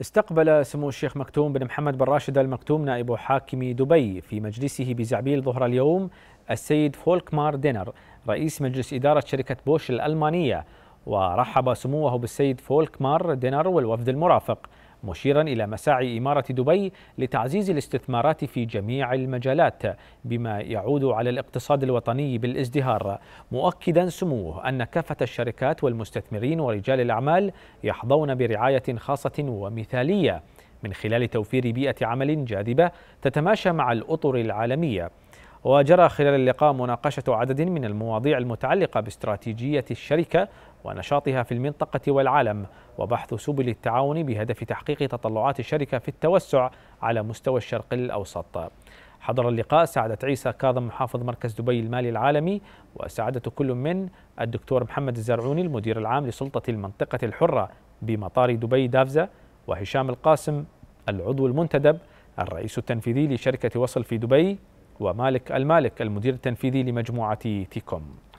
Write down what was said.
استقبل سمو الشيخ مكتوم بن محمد بن راشد المكتوم نائب حاكم دبي في مجلسه بزعبيل ظهر اليوم السيد فولكمار دينر رئيس مجلس إدارة شركة بوش الألمانية ورحب سموه بالسيد فولكمار دينر والوفد المرافق مشيرا إلى مساعي إمارة دبي لتعزيز الاستثمارات في جميع المجالات بما يعود على الاقتصاد الوطني بالازدهار مؤكدا سموه أن كافة الشركات والمستثمرين ورجال الأعمال يحظون برعاية خاصة ومثالية من خلال توفير بيئة عمل جاذبة تتماشى مع الأطر العالمية وجرى خلال اللقاء مناقشة عدد من المواضيع المتعلقة باستراتيجية الشركة ونشاطها في المنطقة والعالم وبحث سبل التعاون بهدف تحقيق تطلعات الشركة في التوسع على مستوى الشرق الأوسط حضر اللقاء سعادة عيسى كاظم محافظ مركز دبي المالي العالمي وسعادة كل من الدكتور محمد الزرعوني المدير العام لسلطة المنطقة الحرة بمطار دبي دافزة وهشام القاسم العضو المنتدب الرئيس التنفيذي لشركة وصل في دبي ومالك المالك المدير التنفيذي لمجموعة تيكوم